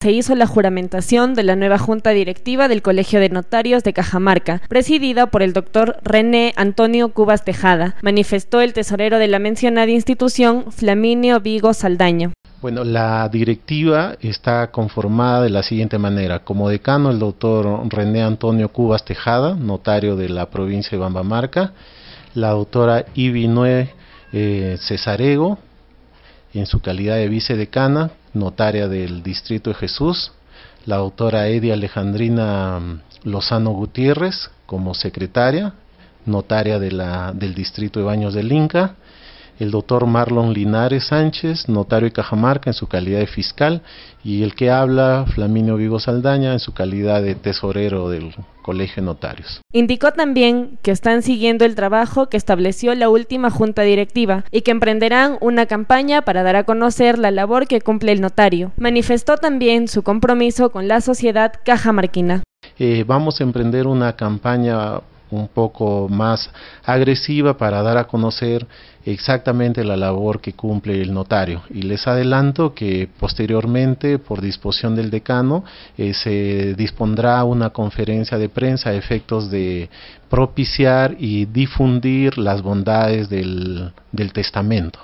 se hizo la juramentación de la nueva Junta Directiva del Colegio de Notarios de Cajamarca, presidida por el doctor René Antonio Cubas Tejada, manifestó el tesorero de la mencionada institución, Flaminio Vigo Saldaño. Bueno, la directiva está conformada de la siguiente manera. Como decano, el doctor René Antonio Cubas Tejada, notario de la provincia de Bambamarca, la doctora Ibi eh, Cesarego, en su calidad de vicedecana, notaria del Distrito de Jesús, la autora Edia Alejandrina Lozano Gutiérrez como secretaria, notaria de la, del Distrito de Baños del Inca, el doctor Marlon Linares Sánchez, notario de Cajamarca en su calidad de fiscal, y el que habla, Flaminio Vigo Saldaña, en su calidad de tesorero del Colegio de Notarios. Indicó también que están siguiendo el trabajo que estableció la última junta directiva y que emprenderán una campaña para dar a conocer la labor que cumple el notario. Manifestó también su compromiso con la sociedad cajamarquina. Eh, vamos a emprender una campaña un poco más agresiva para dar a conocer exactamente la labor que cumple el notario. Y les adelanto que posteriormente, por disposición del decano, eh, se dispondrá una conferencia de prensa a efectos de propiciar y difundir las bondades del testamento.